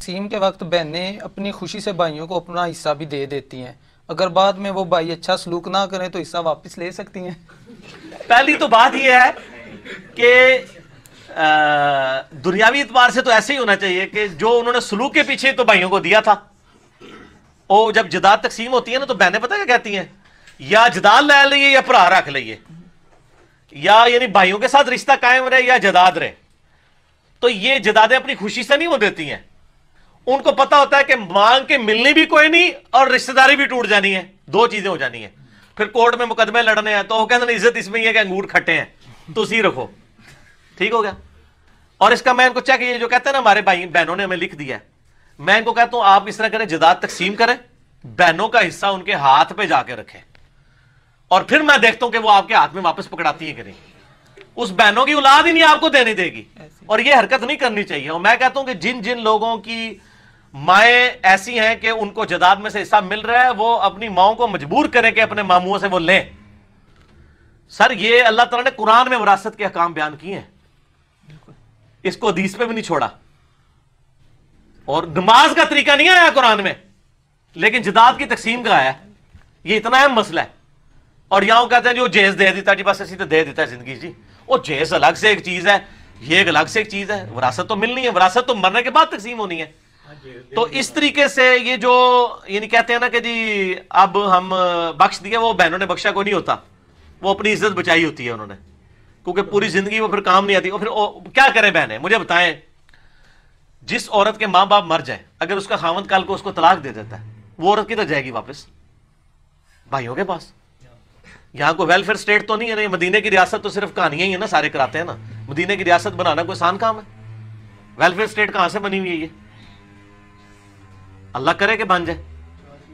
तकसीम के वक्त बहनें अपनी खुशी से भाइयों को अपना हिस्सा भी दे देती हैं अगर बाद में वो भाई अच्छा सलूक ना करें तो हिस्सा वापस ले सकती हैं पहली तो बात यह है कि दुनियावी एतबार से तो ऐसे ही होना चाहिए कि जो उन्होंने सलूक के पीछे तो भाइयों को दिया था वो जब जदाद तकसीम होती है ना तो बहनें पता क्या कहती हैं या जदाद ले लीए या भरा रख लीए या यानी भाइयों के साथ रिश्ता कायम रहे या जदाद रहे तो ये जदादें अपनी खुशी से नहीं वो देती हैं उनको पता होता है कि मांग के मिलनी भी कोई नहीं और रिश्तेदारी भी टूट जानी है दो चीजें हो जानी है फिर कोर्ट में मुकदमे लड़ने हैं तो वो कहते इज्जत इसमें ही है कि अंगूर खट्टे हैं तो उसी रखो ठीक हो गया और इसका मैं इनको चेक ये जो कहते हैं ना हमारे भाई बहनों ने हमें लिख दिया है मैं इनको कहता हूं आप इस तरह करें जदाद तकसीम करें बहनों का हिस्सा उनके हाथ पे जाके रखें और फिर मैं देखता हूं कि वो आपके हाथ में वापस पकड़ाती है कि नहीं उस बहनों की औलाद ही नहीं आपको देनी देगी और ये हरकत नहीं करनी चाहिए और मैं कहता हूं कि जिन जिन लोगों की माए ऐसी हैं कि उनको जदाद में से हिस्सा मिल रहा है वो अपनी माओ को मजबूर करें कि अपने मामुओं से वो लें सर ये अल्लाह तला ने कुरान में वरासत के काम बयान किए हैं इसको अदीस पे भी नहीं छोड़ा और नमाज का तरीका नहीं आया कुरान में लेकिन जदाद की तकसीम का आया ये इतना अहम मसला है और यहां कहते हैं जो जेज दे देता जी बस ऐसी तो दे देता है जिंदगी जी और जेज अलग से एक चीज है ये एक अलग से एक चीज है वरासत तो मिलनी है वरासत तो मरने के बाद तकसीम होनी है तो इस तरीके से ये जो यानी कहते हैं ना कि जी अब हम बख्श दिया वो बहनों ने बख्शा को नहीं होता वो अपनी इज्जत बचाई होती है उन्होंने क्योंकि पूरी हाँ। जिंदगी वो फिर काम नहीं आती और फिर ओ, क्या करें बहने मुझे बताएं जिस औरत के माँ बाप मर जाए अगर उसका खावंत काल को उसको तलाक दे देता है वो औरत किधर जाएगी वापस भाइयों के पास यहाँ को वेलफेयर स्टेट तो नहीं है नहीं मदीने की रियासत तो सिर्फ कहानियां ही है ना सारे कराते हैं ना मदीने की रियासत बनाना कोई आसान काम है वेलफेयर स्टेट कहां से बनी हुई है ये अल्लाह करे कि बन जाए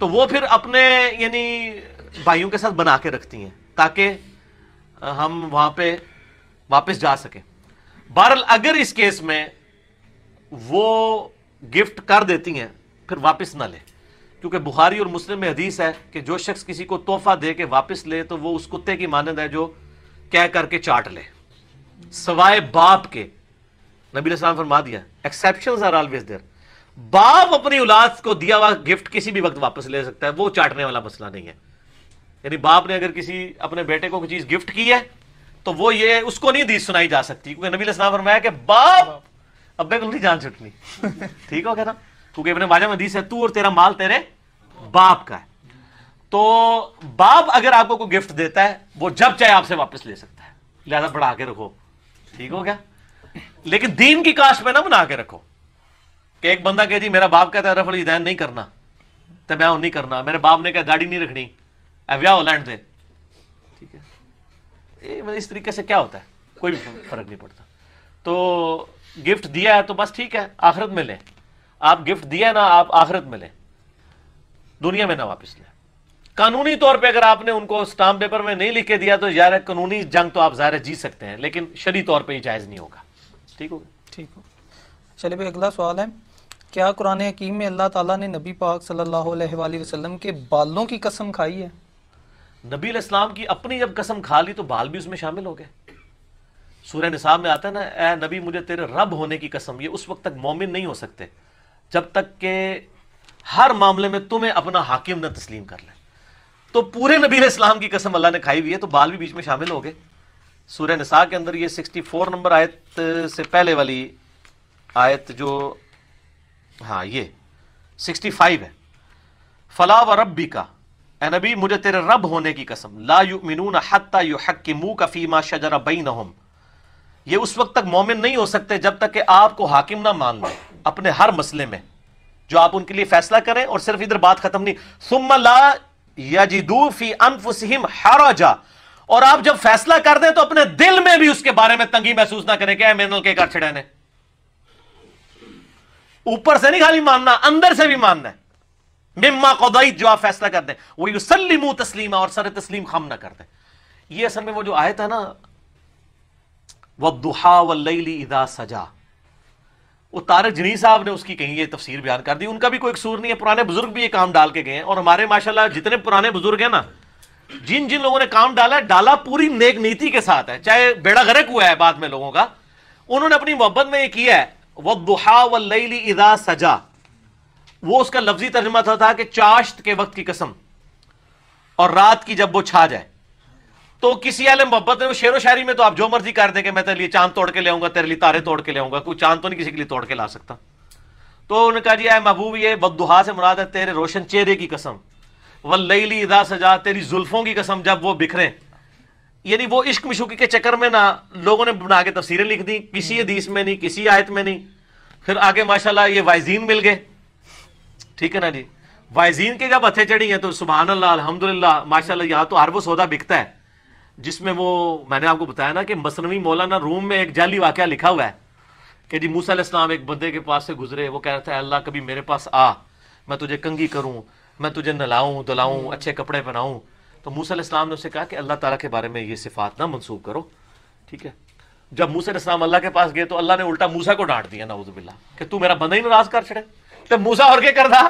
तो वो फिर अपने यानी भाइयों के साथ बना के रखती हैं ताकि हम वहाँ पे वापस जा सकें बहरल अगर इस केस में वो गिफ्ट कर देती हैं फिर वापस ना ले क्योंकि बुखारी और मुस्लिम में हदीस है कि जो शख्स किसी को तोहफा दे के वापस ले तो वो उस कुत्ते की मानद है जो कह करके चाट ले सवाए बाप के नबी ने फरमा दिया एक्सेप्शन आर ऑलवेज देर बाप अपनी औलाद को दिया हुआ गिफ्ट किसी भी वक्त वापस ले सकता है वो चाटने वाला मसला नहीं है यानी बाप ने अगर किसी अपने बेटे को कोई चीज गिफ्ट की है तो वो ये उसको नहीं दी सुनाई जा सकती क्योंकि नबी लसना फरमाया कि बाप अब को नहीं जान छुटनी ठीक हो गया ना क्योंकि अपने माजा में दीस है तू और तेरा माल तेरे बाप का है तो बाप अगर आपको कोई गिफ्ट देता है वो जब चाहे आपसे वापस ले सकता है लिहाजा बढ़ा के रखो ठीक हो गया लेकिन दीन की काश में ना बना के रखो કે એક બંદા કેજી મેરા બાપ કહેતા હરફ અલીદાઈન નહીં કરના તો મેં ઓ નહીં કરના મેરે બાપને કહે ગાડી નહીં રખની એ વ્યાહ ઓ લેન્ડ દે ઠીક હે એ મે ਇਸ તરીકા સે ક્યા હોતા કોઈ ફરક નહીં પડતા તો ગિફ્ટ દિયા હે તો બસ ઠીક હે આખirat મે લે આપ ગિફ્ટ દિયા ના આપ આખirat મે લે દુનિયા મે ના વાપિસ લે કાનૂની તોર પે અગર આપને ઉનકો સ્ટામ્પ પેપર મે નહીં લિખકે દિયા તો યાર કાનૂની જંગ તો આપ સારી જી સકતે હે લેકિન શરી તોર પે ઇજાઝ નહીં હોગા ઠીક હો ઠીક હો ચલે બે اگલા સવાલ હે क्या कुरान हकीम में अल्लाह ताला ने नबी पाक सल्लल्लाहु अलैहि वसल्लम के बालों की कसम खाई है नबी इस्लाम की अपनी जब कसम खा ली तो बाल भी उसमें शामिल हो गए सूर्य निसाब में आता है ना ए नबी मुझे तेरे रब होने की कसम ये उस वक्त तक मोमिन नहीं हो सकते जब तक के हर मामले में तुम्हें अपना हाकिम न तस्लीम कर ले तो पूरे नबी इस्लाम की कसम अल्लाह ने खाई हुई है तो बाल भी बीच में शामिल हो गए सूर्य निसा के अंदर ये 64 नंबर आयत से पहले वाली आयत जो हाँ ये सिक्सटी फाइव है फला व रबी का ए नबी मुझे तेरे रब होने की कसम ला यू मिनून हत्ता यू हक की मुँह का फीमा शजरा बई हम ये उस वक्त तक मोमिन नहीं हो सकते जब तक कि आपको हाकिम ना मान लें अपने हर मसले में जो आप उनके लिए फैसला करें और सिर्फ इधर बात खत्म नहीं सुम ला यजिदू फी अनफुसहिम हराजा और आप जब फैसला कर दें तो अपने दिल में भी उसके बारे में तंगी महसूस ना करें क्या मेनल के कर छिड़े ने ऊपर से नहीं खाली मानना अंदर से भी मानना है मिम्मा कौदई जो आप फैसला कर दें वो युसलिमू तस्लीम और सर तस्लीम खम ना कर दें ये असल में वो जो आया था ना वह दुहा वल्लैली इदा सजा वो तारक जनी साहब ने उसकी कहीं ये तफसीर बयान कर दी उनका भी कोई कसूर नहीं है पुराने बुजुर्ग भी ये काम डाल के गए हैं और हमारे माशाल्लाह जितने पुराने बुजुर्ग हैं ना जिन जिन लोगों ने काम डाला है डाला पूरी नेक नीति के साथ है चाहे बेड़ा गरक हुआ है बाद में लोगों का उन्होंने अपनी मोहब्बत में ये किया है वहा सजा वो उसका लफ्जी तर्जमा था, था कि चाश्त के वक्त की कसम और रात की जब वो छा जाए तो किसी आलम मोहब्बत में शेर व शायरी में तो आप जो मर्जी कर दें कि मैं तेरे लिए चांद तोड़ के ले आऊंगा तेरे लिए तारे तोड़ के ले आऊंगा कोई चांद तो नहीं किसी के लिए तोड़ के ला सकता तो उन्होंने कहा जी आए महबूब ये बदुहा से मुराद है तेरे रोशन चेहरे की कसम वल्लैली इदा सजा तेरी जुल्फों की कसम जब वो बिखरे यानी वो इश्क मशूकी के चक्कर में ना लोगों ने बना के तफसीरें लिख दी किसी हम्म। हदीस में नहीं किसी आयत में नहीं फिर आगे माशाल्लाह ये वाइजीन मिल गए ठीक है ना जी वाइजीन के जब हथे चढ़ी हैं तो सुबहान अल्लाह अलहमदुल्ला माशा यहाँ तो हर वो सौदा बिकता है जिसमें वो मैंने आपको बताया ना कि मसनवी मौलाना रूम में एक जाली वाक्य लिखा हुआ है कि जी मूसा इस्लाम एक बंदे के पास से गुजरे वो कह रहा था अल्लाह कभी मेरे पास आ मैं तुझे कंगी करूँ मैं तुझे नलाऊं दलाऊं हम्म। अच्छे कपड़े पहनाऊँ तो मूसा इस्लाम ने उसे कहा कि अल्लाह ताला के बारे में ये सिफात ना मनसूब करो ठीक है जब मूसा इस्लाम अल्लाह के पास गए तो अल्लाह ने उल्टा मूसा को डांट दिया नाउजबिल्ला कि तू मेरा बंदा ही नाराज कर छड़े तो मूसा और क्या करदा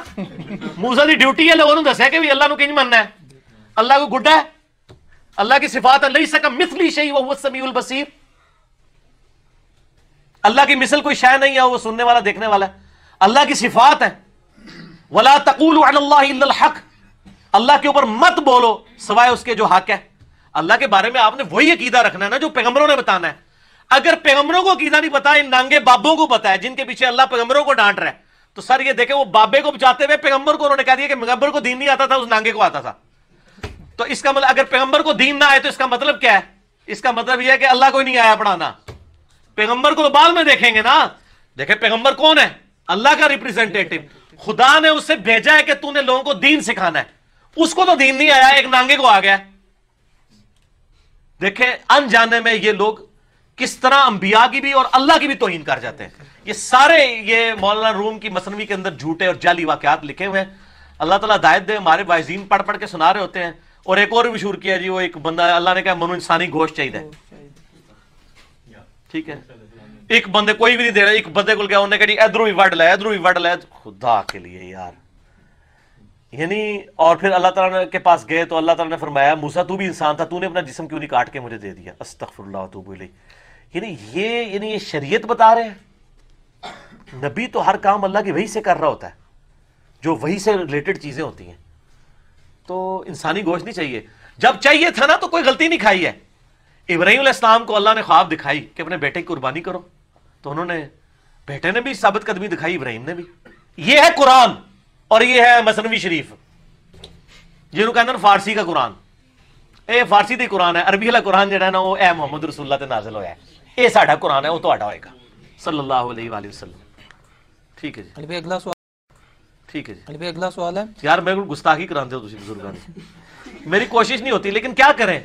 मूसा की ड्यूटी है लोगों ने दसा कि अल्लाह को किंज मनना है अल्लाह को गुड्डा है अल्लाह की सिफात नहीं सका मिसली शही वह समीउल बसीर अल्लाह की मिसल कोई शय नहीं है वो सुनने वाला देखने वाला है अल्लाह की सिफात है वला तकूल अल्लाह के ऊपर मत बोलो सवाए उसके जो हक है अल्लाह के बारे में आपने वही अकीदा रखना है ना जो पैगंबरों ने बताना है अगर पैगंबरों को अकीदा नहीं पता इन नांगे बाबों को पता है जिनके पीछे अल्लाह पैगंबरों को डांट रहा है तो सर ये देखे वो बाबे को बचाते हुए पैगंबर को उन्होंने कह दिया कि पैगंबर को दीन नहीं आता था उस नांगे को आता था तो इसका मतलब अगर पैगंबर को दीन ना आए तो इसका मतलब क्या है इसका मतलब यह है कि अल्लाह को नहीं आया पढ़ाना पैगंबर को तो बाद में देखेंगे ना देखे पैगंबर कौन है अल्लाह का रिप्रेजेंटेटिव खुदा ने उसे भेजा है कि तूने लोगों को दीन सिखाना है उसको तो दीन नहीं आया एक नांगे को आ गया देखे अनजाने में ये लोग किस तरह अंबिया की भी और अल्लाह की भी तोहिन कर जाते हैं ये सारे ये मौलाना रूम की मसनवी के अंदर झूठे और जाली वाकत लिखे हुए हैं अल्लाह तला दायत दे हमारे वायजीन पढ़ पढ़ के सुना रहे होते हैं और एक और भी शुरू किया जी वो एक बंदा अल्लाह ने कहा मनो इंसानी घोष चाहिए ठीक है एक बंदे कोई भी नहीं दे रहा एक बंदे को गया उन्होंने कहा इधरों ही वर्ड लाया इधरों भी वर्ड लाया खुदा के लिए यार यानी और फिर अल्लाह ताला के पास गए तो अल्लाह ताला ने फरमाया मूसा तू भी इंसान था तूने अपना जिसम क्यों नहीं काट के मुझे दे दिया अस्तफुल्ला तूबली यानी ये यानी ये शरीयत बता रहे हैं नबी तो हर काम अल्लाह की वही से कर रहा होता है जो वही से रिलेटेड चीज़ें होती हैं तो इंसानी गोश्त नहीं चाहिए जब चाहिए था ना तो कोई गलती नहीं खाई है इब्राहिम इस्लाम को अल्लाह ने ख्वाब दिखाई कि अपने बेटे की कुर्बानी करो तो उन्होंने बेटे ने भी साबित कदमी दिखाई इब्राहिम ने भी ये है कुरान और ये है मसनवी शरीफ जिन्होंने कहते हैं फारसी का कुरान ये फारसी की कुरान है अरबी वाला कुरान जरा ਉਹ ਐ ਮੁਹੰਮਦ ਰਸੂਲullah ਤੇ ਨਾਜ਼ਿਲ ਹੋਇਆ ਇਹ ਸਾਡਾ ਕੁਰਾਨ ਹੈ ਉਹ ਤੁਹਾਡਾ ਹੋਏਗਾ ਸੱਲੱਲਾਹੁ ਅਲੈहि ਵਾਲੀ ਵਸੱਲਮ ਠੀਕ ठीक है जी अगला सवाल है यार मेरे को गुस्ताखी कराते हो बुजुर्गों मेरी कोशिश नहीं होती लेकिन क्या करें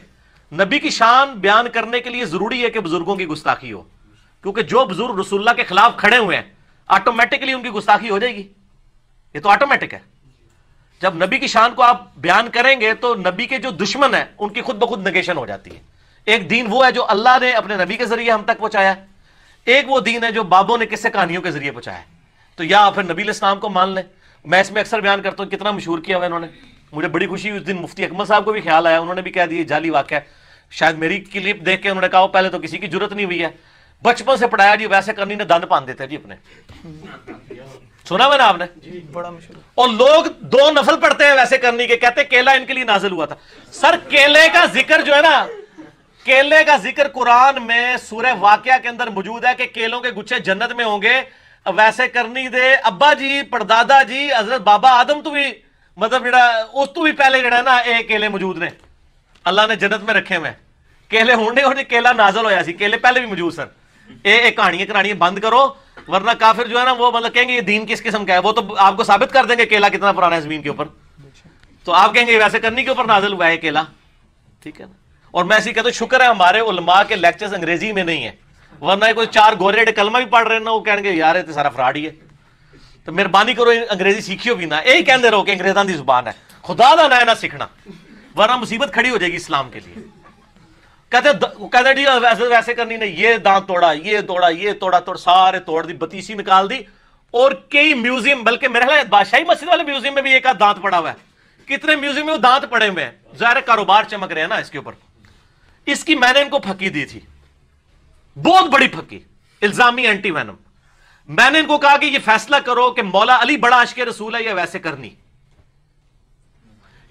नबी की शान बयान करने के लिए जरूरी है कि बुजुर्गों की गुस्ताखी हो क्योंकि जो बुजुर्ग रसुल्ला के खिलाफ खड़े हुए हैं ऑटोमेटिकली उनकी गुस्ताखी हो जाएगी ये तो ऑटोमेटिक है जब नबी की शान को आप बयान करेंगे तो नबी के जो दुश्मन है उनकी खुद ब खुद नगेशन हो जाती है एक दीन वो है जो अल्लाह ने अपने नबी के जरिए हम तक पहुंचाया है एक वो दीन है जो बाबों ने किससे कहानियों के जरिए पहुंचाया तो या फिर नबी इस्लाम को मान लें मैं इसमें अक्सर बयान करता हूँ कितना मशहूर किया हुआ इन्होंने मुझे बड़ी खुशी उस दिन मुफ्ती अकमल साहब को भी ख्याल आया उन्होंने भी कह दिया जाली वाक्य शायद मेरी क्लिप देख के उन्होंने कहा पहले तो किसी की जरूरत नहीं हुई है बचपन से पढ़ाया जी वैसे करनी ने दंद पान देते जी अपने सुना मैंने आपने बड़ा मुश्किल और लोग दो नफल पढ़ते हैं वैसे करने के कहते केला इनके लिए नाजिल हुआ था सर केले का जिक्र जो है ना केले का जिक्र कुरान में सूर्य वाक्य के अंदर मौजूद है कि केलों के गुच्छे जन्नत में होंगे वैसे करनी दे अब्बा जी परदादा जी हजरत बाबा आदम तो भी मतलब जरा उस तो भी पहले जरा ना ये केले मौजूद ने अल्लाह ने जन्नत में रखे हुए केले होने होने केला नाजल होया केले पहले भी मौजूद सर ये कहानियां करानियां बंद करो वरना काफिर जो है ना वो मतलब कहेंगे ये दीन किस किस्म का है वो तो आपको साबित कर देंगे केला कितना पुराना है जमीन के ऊपर तो आप कहेंगे वैसे करनी के ऊपर नाजिल हुआ है केला ठीक है ना और मैं ऐसी कहता हूँ तो शुक्र है हमारे उलमा के लेक्चर्स अंग्रेजी में नहीं है वरना कोई चार गोरे कलमा भी पढ़ रहे ना वो कहेंगे यार ये तो सारा फ्रॉड ही है तो मेहरबानी करो अंग्रेजी सीखियो भी ना यही कहते रहो कि अंग्रेजा की जुबान है खुदा का ना है ना सीखना वरना मुसीबत खड़ी हो जाएगी इस्लाम के लिए कहते कहते जी वैसे वैसे करनी नहीं ये दांत तोड़ा ये तोड़ा ये तोड़ा तोड़ सारे तोड़ दी बतीसी निकाल दी और कई म्यूजियम बल्कि मेरे ख्याल बादशाही मस्जिद वाले म्यूजियम में भी एक दांत पड़ा हुआ है कितने म्यूजियम में वो दांत पड़े हुए हैं जाहिर कारोबार चमक रहे हैं ना इसके ऊपर इसकी मैंने इनको फकी दी थी बहुत बड़ी फकी इल्जामी एंटी वैनम मैंने इनको कहा कि ये फैसला करो कि मौला अली बड़ा आश के रसूल है या वैसे करनी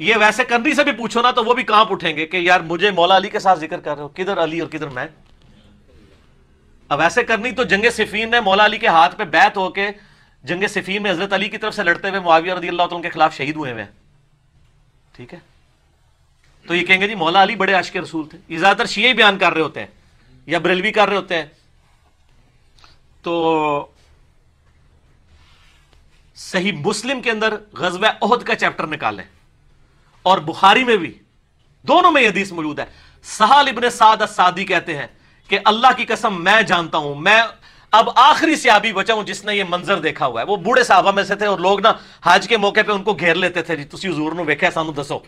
ये वैसे कंदी से भी पूछो ना तो वो भी कांप उठेंगे कि यार मुझे मौला अली के साथ जिक्र कर रहे हो किधर अली और किधर मैं अब ऐसे करनी तो जंगे सिफीन ने मौला अली के हाथ पे बैत होके जंगे सिफीन में हजरत अली की तरफ से लड़ते हुए मुआविया रजी अल्लाह के खिलाफ शहीद हुए हुए हैं ठीक है तो ये कहेंगे जी मौला अली बड़े आश के रसूल थे ये ज्यादातर शीए बयान कर रहे होते हैं या बरेलवी कर रहे होते हैं तो सही मुस्लिम के अंदर गजब ओहद का चैप्टर निकालें और बुखारी में भी दोनों में हदीस मौजूद है सहाल इबन साद सादी कहते हैं कि अल्लाह की कसम मैं जानता हूं मैं अब आखिरी सियाबी बचा हूं जिसने ये मंजर देखा हुआ है वो बूढ़े साहबा में से थे और लोग ना हज के मौके पे उनको घेर लेते थे जी तुम हजूर न वेख्या सानू दसो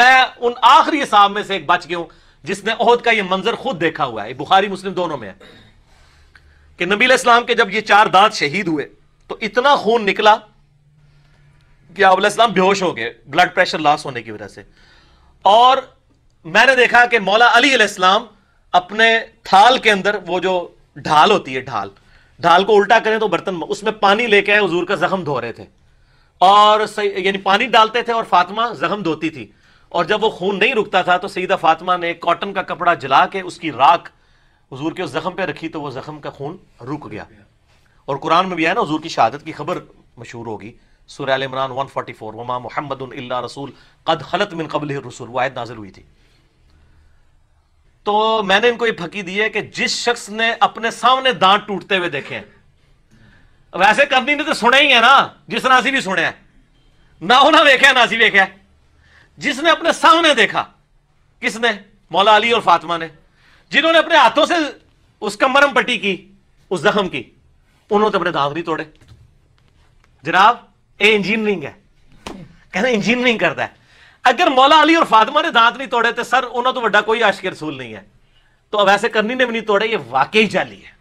मैं उन आखिरी साहब में से एक बच गया जिसने ओहद का ये मंजर खुद देखा हुआ है बुखारी मुस्लिम दोनों में है कि नबी इस्लाम के जब ये चार दांत शहीद हुए तो इतना खून निकला कि अबूसम बेहोश हो गए ब्लड प्रेशर लॉस होने की वजह से और मैंने देखा कि मौला अली अलैहिस्सलाम अपने थाल के अंदर वो जो ढाल होती है ढाल ढाल को उल्टा करें तो बर्तन उसमें पानी लेके आए हजूर का जख्म धो रहे थे और यानी पानी डालते थे और फातिमा जख्म धोती थी और जब वो खून नहीं रुकता था तो सईदा फातिमा ने कॉटन का कपड़ा जला के उसकी राख हजूर के उस जख्म पे रखी तो वो जख्म का खून रुक गया और कुरान में भी है ना हजूर की शहादत की खबर मशहूर होगी सूर्य आल इमरान 144 वमा मोहम्मद रसूल कद खलत मिन कबल रसूल वाहिद नाजिल हुई थी तो मैंने इनको ये फकी दी है कि जिस शख्स ने अपने सामने दांत टूटते हुए देखे वैसे करनी ने तो सुने ही है ना जिस नासी भी सुने ना हो ना देखा नासी देखा जिसने अपने सामने देखा किसने मौला अली और फातिमा ने जिन्होंने अपने हाथों से उसका मरम पट्टी की उस जख्म की उन्होंने तो अपने दांत नहीं तोड़े जनाब ये इंजीनियरिंग है कहना इंजीनियरिंग करता है अगर मौला अली और फातिमा ने दांत नहीं तोड़े तो सर उन्होंने तो वाला कोई आशिक रसूल नहीं है तो अब ऐसे करनी ने भी नहीं तोड़े ये वाकई जाली है